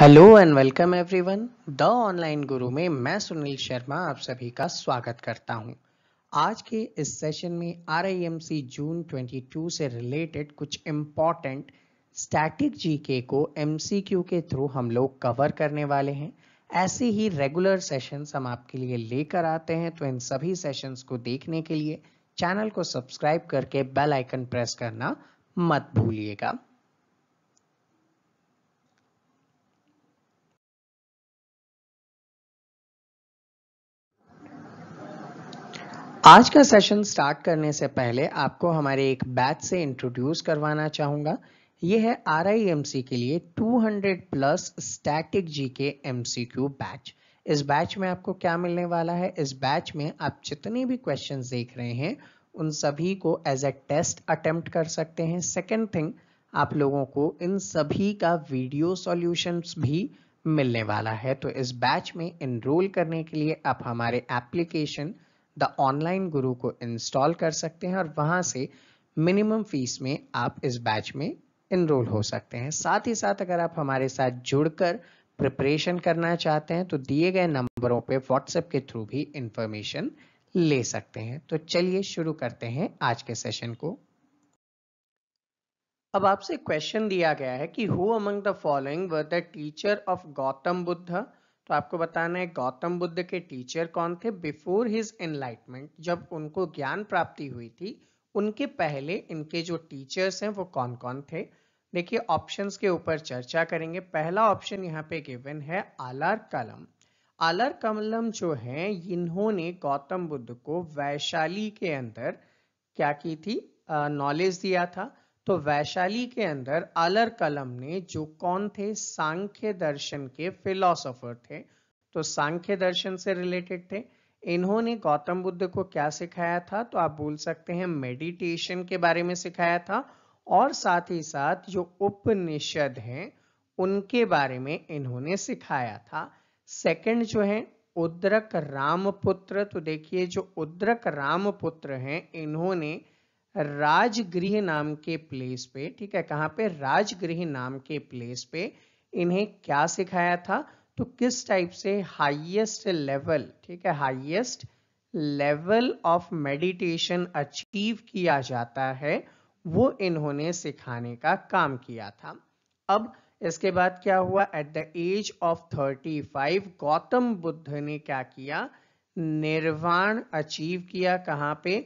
Hello and welcome everyone the online Guru में मैं सुनील शर्मा आप सभी का स्वागत करता हूं। आज के इस सेशन में आर जून 22 से रिलेटेड कुछ इम्पॉर्टेंट स्टैटिक जीके को एमसीक्यू के थ्रू हम लोग कवर करने वाले हैं ऐसे ही रेगुलर सेशंस हम आपके लिए लेकर आते हैं तो इन सभी सेशंस को देखने के लिए चैनल को सब्सक्राइब करके बेल आइकन प्रेस करना मत भूलिएगा आज का सेशन स्टार्ट करने से पहले आपको हमारे एक बैच से इंट्रोड्यूस करवाना चाहूँगा ये है आर के लिए 200 प्लस स्टैटिक जी के एम बैच इस बैच में आपको क्या मिलने वाला है इस बैच में आप जितने भी क्वेश्चन देख रहे हैं उन सभी को एज अ टेस्ट अटेम्प्ट कर सकते हैं सेकेंड थिंग आप लोगों को इन सभी का वीडियो सॉल्यूशंस भी मिलने वाला है तो इस बैच में इनरोल करने के लिए आप हमारे एप्लीकेशन द ऑनलाइन गुरु को इंस्टॉल कर सकते हैं और वहां से मिनिमम फीस में आप इस बैच में इनरोल हो सकते हैं साथ ही साथ अगर आप हमारे साथ जुड़कर प्रिपरेशन करना चाहते हैं तो दिए गए नंबरों पे व्हाट्सएप के थ्रू भी इंफॉर्मेशन ले सकते हैं तो चलिए शुरू करते हैं आज के सेशन को अब आपसे क्वेश्चन दिया गया है कि who among the following were the teacher of Gautam Buddha तो आपको बताना है गौतम बुद्ध के टीचर कौन थे बिफोर हिज एनलाइटमेंट जब उनको ज्ञान प्राप्ति हुई थी उनके पहले इनके जो टीचर्स हैं वो कौन कौन थे देखिए ऑप्शंस के ऊपर चर्चा करेंगे पहला ऑप्शन यहाँ पे गिवन है आलार कलम आलार कमलम जो है इन्होंने गौतम बुद्ध को वैशाली के अंदर क्या की थी नॉलेज दिया था तो वैशाली के अंदर अलर कलम ने जो कौन थे सांख्य दर्शन के फिलोसोफर थे तो सांख्य दर्शन से रिलेटेड थे इन्होंने गौतम बुद्ध को क्या सिखाया था तो आप बोल सकते हैं मेडिटेशन के बारे में सिखाया था और साथ ही साथ जो उपनिषद हैं उनके बारे में इन्होंने सिखाया था सेकंड जो है उद्रक रामपुत्र तो देखिए जो उद्रक रामपुत्र हैं इन्होंने राजगृह नाम के प्लेस पे ठीक है कहां पे राजगृह नाम के प्लेस पे इन्हें क्या सिखाया था तो किस टाइप से हाईएस्ट लेवल ठीक है highest level of meditation achieve किया जाता है वो इन्होंने सिखाने का काम किया था अब इसके बाद क्या हुआ at the age of 35 Gautam Buddha ने क्या किया निर्वाण अचीव किया कहाँ पे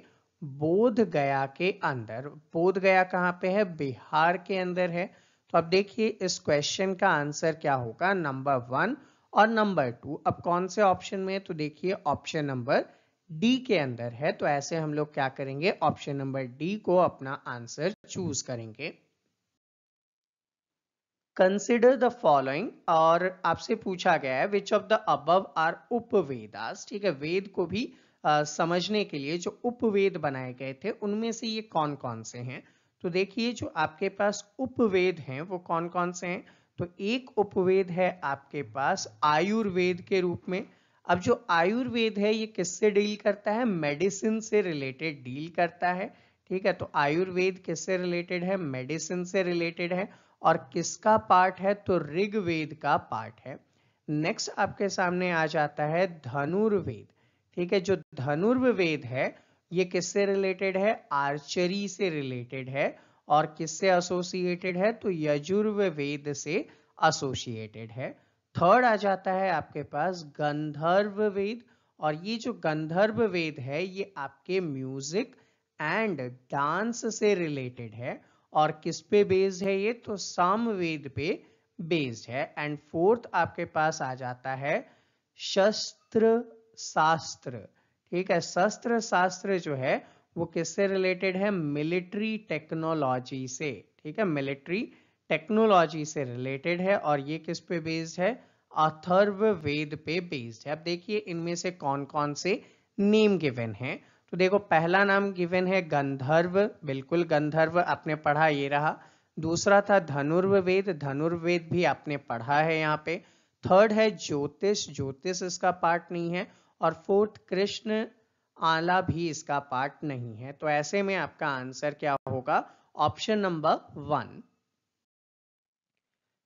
बोध गया के अंदर बोध गया कहाँ पे है बिहार के अंदर है तो अब देखिए इस क्वेश्चन का आंसर क्या होगा नंबर वन और नंबर टू अब कौन से ऑप्शन में है तो देखिए ऑप्शन नंबर डी के अंदर है तो ऐसे हम लोग क्या करेंगे ऑप्शन नंबर डी को अपना आंसर चूज करेंगे कंसिडर द फॉलोइंग और आपसे पूछा गया है which of the above are उपवेदास ठीक है वेद को भी समझने के लिए जो उपवेद बनाए गए थे उनमें से ये कौन कौन से हैं तो देखिए जो आपके पास उपवेद हैं वो कौन कौन से हैं तो एक उपवेद है आपके पास आयुर्वेद के रूप में अब जो आयुर्वेद है ये किससे डील करता है मेडिसिन से रिलेटेड डील करता है ठीक है तो आयुर्वेद किससे रिलेटेड है मेडिसिन से रिलेटेड है और किसका पार्ट है तो ऋग्वेद का पार्ट है नेक्स्ट आपके सामने आ जाता है धनुर्वेद ठीक है जो धनुर्वेद है ये किससे रिलेटेड है आर्चरी से रिलेटेड है और किससे एसोसिएटेड है तो यजुर्वेद से एसोसिएटेड है थर्ड आ जाता है आपके पास गंधर्व वेद और ये जो गंधर्व वेद है ये आपके म्यूजिक एंड डांस से रिलेटेड है और किस पे बेस्ड है ये तो सामवेद पे बेस्ड है एंड फोर्थ आपके पास आ जाता है शस्त्र शास्त्र ठीक है शस्त्र शास्त्र जो है वो किससे रिलेटेड है मिलिट्री टेक्नोलॉजी से ठीक है मिलिट्री टेक्नोलॉजी से रिलेटेड है और ये किस पे बेस्ड है अथर्व वेद पे बेस्ड है अब देखिए इनमें से कौन कौन से नेम गिवन है तो देखो पहला नाम गिवन है गंधर्व बिल्कुल गंधर्व आपने पढ़ा ये रहा दूसरा था धनुर्वेद धनुर्वेद भी आपने पढ़ा है यहाँ पे थर्ड है ज्योतिष ज्योतिष इसका पार्ट नहीं है और फोर्थ कृष्ण आला भी इसका पार्ट नहीं है तो ऐसे में आपका आंसर क्या होगा option number one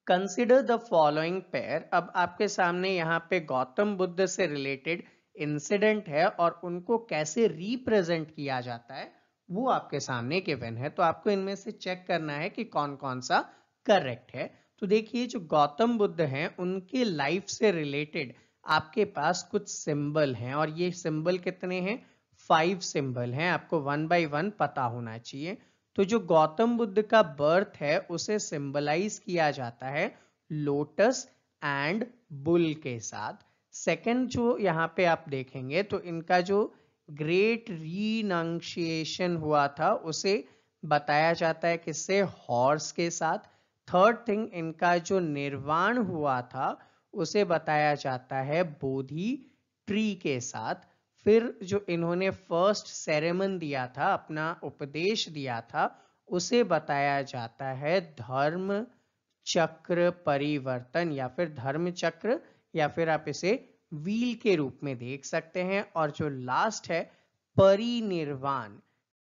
consider the following pair अब आपके सामने यहाँ पे गौतम बुद्ध से रिलेटेड इंसिडेंट है और उनको कैसे रिप्रेजेंट किया जाता है वो आपके सामने गिवन है तो आपको इनमें से चेक करना है कि कौन कौन सा करेक्ट है तो देखिए जो गौतम बुद्ध हैं उनके लाइफ से रिलेटेड आपके पास कुछ सिंबल हैं और ये सिंबल कितने हैं फाइव सिंबल हैं आपको वन बाय वन पता होना चाहिए तो जो गौतम बुद्ध का बर्थ है उसे सिंबलाइज किया जाता है लोटस एंड बुल के साथ सेकंड जो यहाँ पे आप देखेंगे तो इनका जो ग्रेट रीनंशिएशन हुआ था उसे बताया जाता है किससे हॉर्स के साथ थर्ड थिंग इनका जो निर्वाण हुआ था उसे बताया जाता है बोधि ट्री के साथ फिर जो इन्होंने फर्स्ट सेरेमन दिया था अपना उपदेश दिया था उसे बताया जाता है धर्म चक्र परिवर्तन या फिर धर्म चक्र या फिर आप इसे व्हील के रूप में देख सकते हैं और जो लास्ट है परिनिर्वाण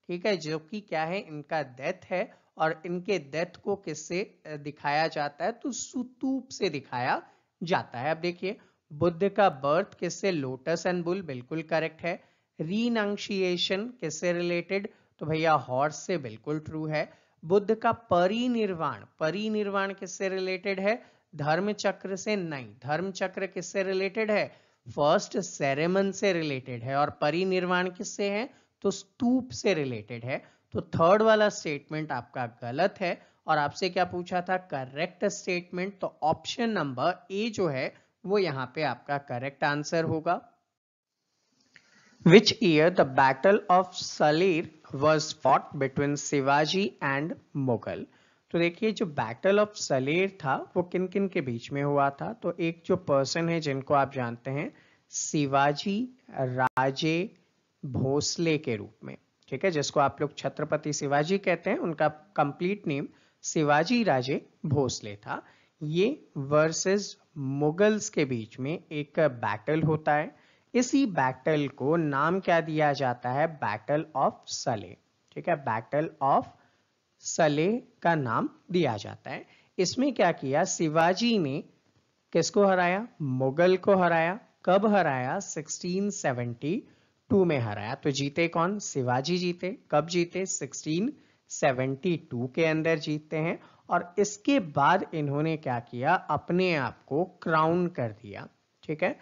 ठीक है जो कि क्या है इनका डेथ है और इनके डेथ को किससे दिखाया जाता है तो सुतूप से दिखाया जाता है अब देखिए बुद्ध का बर्थ किससे लोटस एंड बुल बिल्कुल करेक्ट है रीनंशिएशन किससे रिलेटेड तो भैया हॉर्स से बिल्कुल ट्रू है बुद्ध का परिनिर्वाण परिनिर्वाण किससे रिलेटेड है धर्म चक्र से नहीं धर्म चक्र किससे रिलेटेड है फर्स्ट सेरेमन से रिलेटेड है और परिनिर्वाण किससे है तो स्तूप से रिलेटेड है तो थर्ड वाला स्टेटमेंट आपका गलत है और आपसे क्या पूछा था करेक्ट स्टेटमेंट तो ऑप्शन नंबर ए जो है वो यहाँ पे आपका करेक्ट आंसर होगा which year the battle of Salher was fought between Shivaji and Mughal तो देखिए जो बैटल ऑफ सलेर था वो किन किन के बीच में हुआ था तो एक जो पर्सन है जिनको आप जानते हैं शिवाजी राजे भोसले के रूप में ठीक है जिसको आप लोग छत्रपति शिवाजी कहते हैं उनका कंप्लीट नेम शिवाजी राजे भोसले था ये वर्सेस मुगल्स के बीच में एक बैटल होता है इसी बैटल को नाम क्या दिया जाता है बैटल ऑफ सले ठीक है बैटल ऑफ सले का नाम दिया जाता है इसमें क्या किया शिवाजी ने किसको हराया मुगल को हराया कब हराया 1672 में हराया तो जीते कौन शिवाजी जीते कब जीते 72 के अंदर जीतते हैं और इसके बाद इन्होंने क्या किया अपने आप को क्राउन कर दिया ठीक है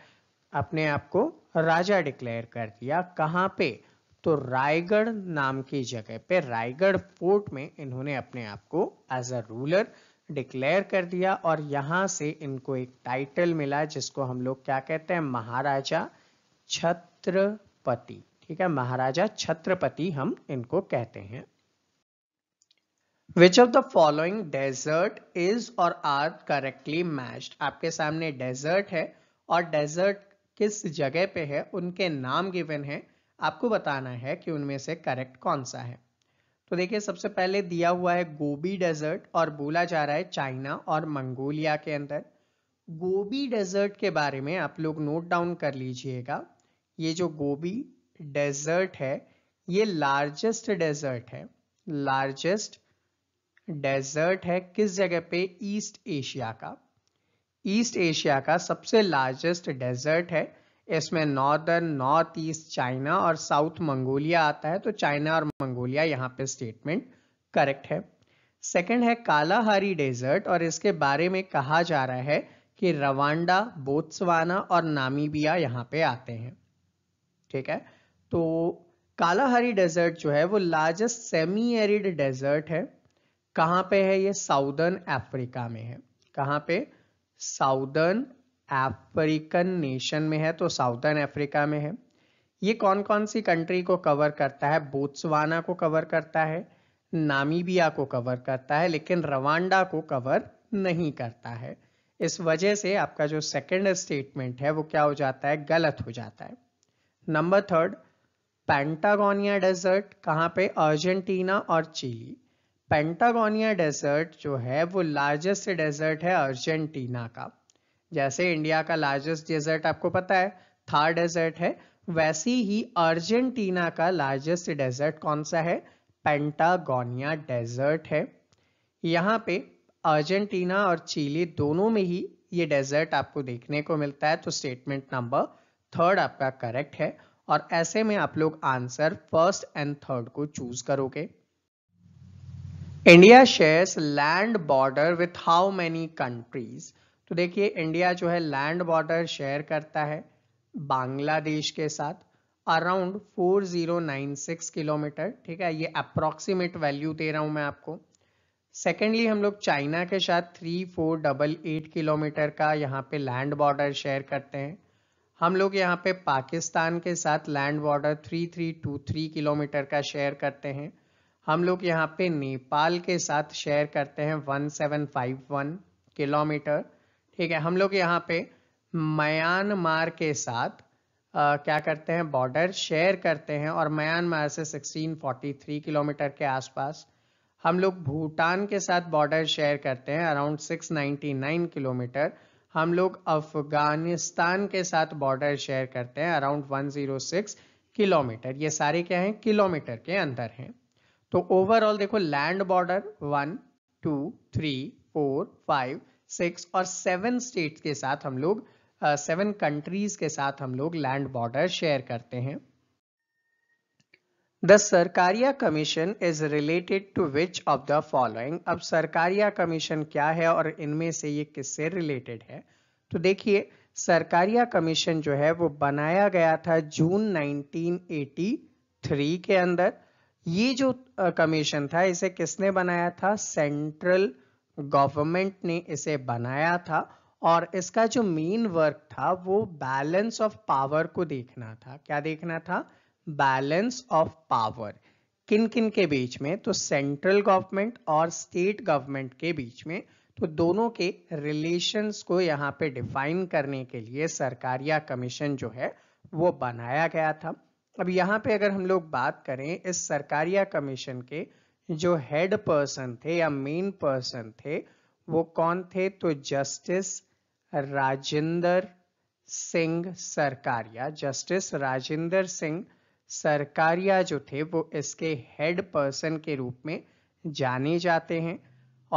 अपने आप को राजा डिक्लेयर कर दिया कहाँ पे तो रायगढ़ नाम की जगह पे रायगढ़ फोर्ट में इन्होंने अपने आप को एज अ रूलर डिक्लेयर कर दिया और यहां से इनको एक टाइटल मिला जिसको हम लोग क्या कहते हैं महाराजा छत्रपति ठीक है महाराजा छत्रपति हम इनको कहते हैं which of the following desert is और आर करेक्टली मैच्ड आपके सामने डेजर्ट है और डेजर्ट किस जगह पे है उनके नाम गिवन है आपको बताना है कि उनमें से करेक्ट कौन सा है तो देखिए सबसे पहले दिया हुआ है गोबी डेजर्ट और बोला जा रहा है चाइना और मंगोलिया के अंदर गोबी डेजर्ट के बारे में आप लोग नोट डाउन कर लीजिएगा ये जो गोबी डेजर्ट है ये लार्जेस्ट डेजर्ट है लार्जेस्ट डेजर्ट है किस जगह पे ईस्ट एशिया का ईस्ट एशिया का सबसे लार्जेस्ट डेजर्ट है इसमें नॉर्दर्न नॉर्थ ईस्ट चाइना और साउथ मंगोलिया आता है तो चाइना और मंगोलिया यहाँ पे स्टेटमेंट करेक्ट है सेकंड है कालाहारी डेजर्ट और इसके बारे में कहा जा रहा है कि रवांडा बोत्सवाना और नामीबिया यहाँ पे आते हैं ठीक है तो कालाहारी डेजर्ट जो है वो लार्जेस्ट सेमी एरिड डेजर्ट है कहाँ पे है ये साउदर्न अफ्रीका में है कहाँ पे साउदर्न अफ्रीकन नेशन में है तो साउदर्न अफ्रीका में है ये कौन कौन सी कंट्री को कवर करता है बोत्सवाना को कवर करता है नामीबिया को कवर करता है लेकिन रवांडा को कवर नहीं करता है इस वजह से आपका जो सेकंड स्टेटमेंट है वो क्या हो जाता है गलत हो जाता है नंबर थर्ड पैंटागोनिया डेजर्ट कहाँ पे अर्जेंटीना और चिली पेंटागोनिया डेजर्ट जो है वो लार्जेस्ट डेजर्ट है अर्जेंटीना का जैसे इंडिया का लार्जेस्ट डेजर्ट आपको पता है थार डेजर्ट है वैसी ही अर्जेंटीना का लार्जेस्ट डेजर्ट कौन सा है पेंटागोनिया डेजर्ट है यहाँ पे अर्जेंटीना और चिली दोनों में ही ये डेजर्ट आपको देखने को मिलता है तो स्टेटमेंट नंबर थर्ड आपका करेक्ट है और ऐसे में आप लोग आंसर फर्स्ट एंड थर्ड को चूज करोगे India shares land border with how many countries तो देखिए इंडिया जो है लैंड बॉर्डर शेयर करता है बांग्लादेश के साथ अराउंड 4096 किलोमीटर ठीक है ये अप्रॉक्सीमेट वैल्यू दे रहा हूँ मैं आपको सेकेंडली हम लोग चाइना के साथ three four double eight kilometre का यहाँ पे लैंड बॉर्डर शेयर करते हैं हम लोग यहाँ पे पाकिस्तान के साथ land border three three two three kilometre का शेयर करते हैं हम लोग यहाँ पे नेपाल के साथ शेयर करते हैं 1751 किलोमीटर ठीक है हम लोग यहाँ पे म्यांमार के साथ आ, क्या करते हैं बॉर्डर शेयर करते हैं और म्यांमार से 1643 किलोमीटर के आसपास हम लोग भूटान के साथ बॉर्डर शेयर करते हैं अराउंड 699 किलोमीटर हम लोग अफगानिस्तान के साथ बॉर्डर शेयर करते हैं अराउंड 106 किलोमीटर ये सारे क्या हैं किलोमीटर के अंदर हैं तो ओवरऑल देखो land border one two three four five six और सेवन स्टेट्स के साथ हम लोग सेवन uh, कंट्रीज के साथ हम लोग लैंड बॉर्डर शेयर करते हैं the Sarkaria commission is related to which of the following अब सरकारिया कमीशन क्या है और इनमें से ये किससे रिलेटेड है तो देखिए सरकारिया कमीशन जो है वो बनाया गया था जून 1983 के अंदर ये जो कमीशन था इसे किसने बनाया था सेंट्रल गवर्नमेंट ने इसे बनाया था और इसका जो मेन वर्क था वो बैलेंस ऑफ पावर को देखना था क्या देखना था बैलेंस ऑफ पावर किन किन के बीच में तो सेंट्रल गवर्नमेंट और स्टेट गवर्नमेंट के बीच में तो दोनों के रिलेशंस को यहाँ पे डिफाइन करने के लिए सरकारिया कमीशन जो है वो बनाया गया था अब यहाँ पे अगर हम लोग बात करें इस सरकारिया कमीशन के जो हेड पर्सन थे या मेन पर्सन थे वो कौन थे तो जस्टिस राजेंद्र सिंह सरकारिया जस्टिस राजेंद्र सिंह सरकारिया जो थे वो इसके हेड पर्सन के रूप में जाने जाते हैं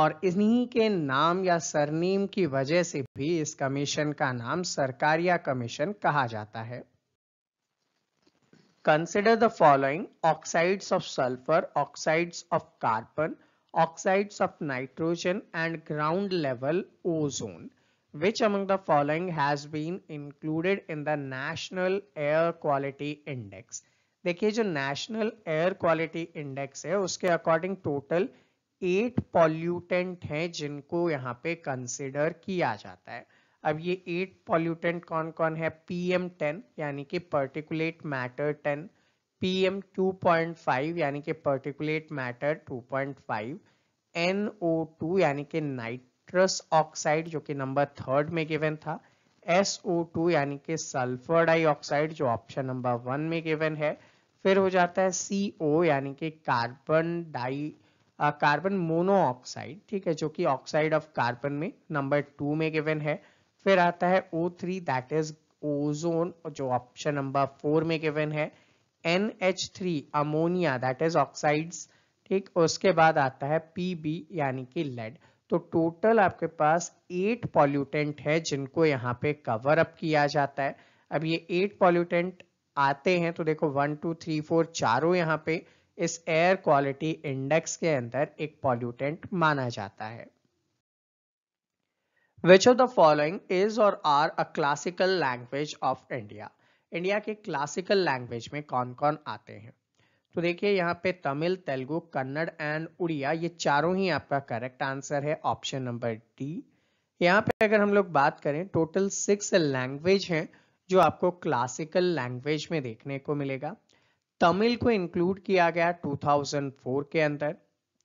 और इन्हीं के नाम या सरनेम की वजह से भी इस कमीशन का नाम सरकारिया कमीशन कहा जाता है Consider the following oxides of sulfur, oxides of carbon, oxides of nitrogen and ground level ozone. Which among the following has been included in the National Air Quality Index? देखिए जो national air quality index है उसके according total eight pollutant हैं जिनको यहाँ पे consider किया जाता है अब ये एट पॉल्यूटेंट कौन कौन है पीएम टेन यानी कि particulate matter ten PM two point five यानी कि particulate matter two point five N O two यानी कि नाइट्रस ऑक्साइड जो कि नंबर थर्ड में गिवन था एस ओ टू यानी कि सल्फर डाइऑक्साइड जो ऑप्शन नंबर वन में गिवन है फिर हो जाता है सी ओ यानी कि कार्बन डाई कार्बन मोनोऑक्साइड ठीक है जो कि ऑक्साइड ऑफ कार्बन में नंबर टू में गिवन है फिर आता है O three that is ozone जो ऑप्शन नंबर फोर में गिवन है N H three ammonia that is oxides ठीक उसके बाद आता है पी बी यानी कि लेड तो टोटल आपके पास एट पॉल्यूटेंट है जिनको यहाँ पे कवर अप किया जाता है अब ये एट पॉल्यूटेंट आते हैं तो देखो वन टू थ्री फोर चारों यहाँ पे इस एयर क्वालिटी इंडेक्स के अंदर एक पॉल्यूटेंट माना जाता है Which of the following is or are a classical language of India? India के क्लासिकल लैंग्वेज में कौन कौन आते हैं तो देखिए यहाँ पे तमिल तेलुगु कन्नड़ एंड उड़िया ये चारों ही आपका करेक्ट आंसर है ऑप्शन नंबर डी यहाँ पे अगर हम लोग बात करें टोटल सिक्स लैंग्वेज हैं जो आपको क्लासिकल लैंग्वेज में देखने को मिलेगा तमिल को इंक्लूड किया गया 2004 के अंदर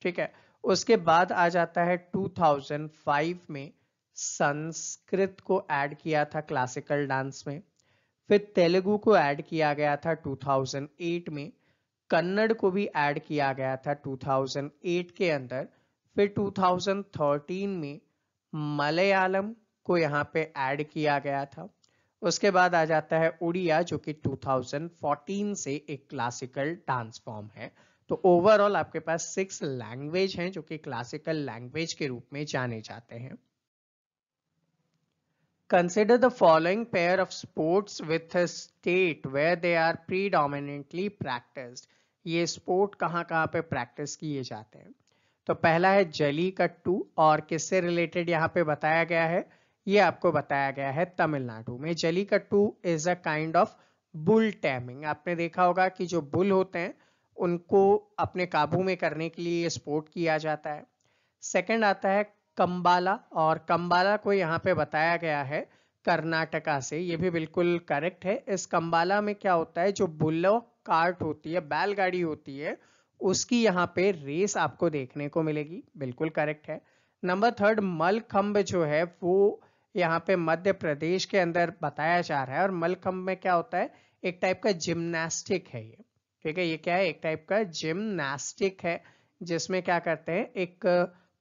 ठीक है उसके बाद आ जाता है 2005 में संस्कृत को ऐड किया था क्लासिकल डांस में फिर तेलुगु को ऐड किया गया था 2008 में कन्नड़ को भी ऐड किया गया था 2008 के अंदर फिर 2013 में मलयालम को यहाँ पे ऐड किया गया था उसके बाद आ जाता है उड़िया जो कि 2014 से एक क्लासिकल डांस फॉर्म है तो ओवरऑल आपके पास सिक्स लैंग्वेज हैं जो कि क्लासिकल लैंग्वेज के रूप में जाने जाते हैं Consider the following pair of sports with a state where they are predominantly practiced. ये sport कहाँ कहाँ पे practice किए जाते हैं तो पहला है जली कट्टू और किससे रिलेटेड यहाँ पे बताया गया है ये आपको बताया गया है तमिलनाडु में jallikattu is a kind of bull taming आपने देखा होगा कि जो बुल होते हैं उनको अपने काबू में करने के लिए ये स्पोर्ट किया जाता है सेकंड आता है कम्बाला और कम्बाला को यहाँ पे बताया गया है कर्नाटका से ये भी बिल्कुल करेक्ट है इस कम्बाला में क्या होता है जो बुल्लो कार्ट होती है बैलगाड़ी होती है उसकी यहाँ पे रेस आपको देखने को मिलेगी बिल्कुल करेक्ट है नंबर थर्ड मलखम्ब जो है वो यहाँ पे मध्य प्रदेश के अंदर बताया जा रहा है और मलखम्ब में क्या होता है एक टाइप का जिम्नास्टिक है ये ठीक है ये क्या है एक टाइप का जिम्नास्टिक है जिसमें क्या करते हैं एक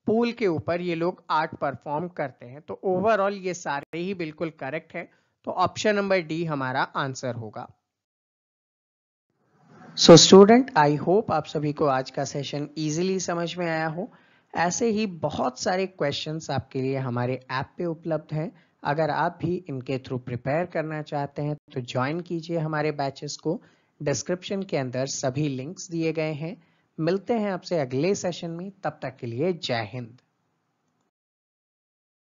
पूल के ऊपर ये लोग आर्ट परफॉर्म करते हैं तो ओवरऑल ये सारे ही बिल्कुल करेक्ट है तो ऑप्शन नंबर डी हमारा आंसर होगा सो स्टूडेंट आई होप आप सभी को आज का सेशन इजीली समझ में आया हो ऐसे ही बहुत सारे क्वेश्चंस आपके लिए हमारे ऐप पे उपलब्ध हैं अगर आप भी इनके थ्रू प्रिपेयर करना चाहते हैं तो ज्वाइन कीजिए हमारे बैचेस को डिस्क्रिप्शन के अंदर सभी लिंक्स दिए गए हैं मिलते हैं आपसे अगले सेशन में तब तक के लिए जय हिंद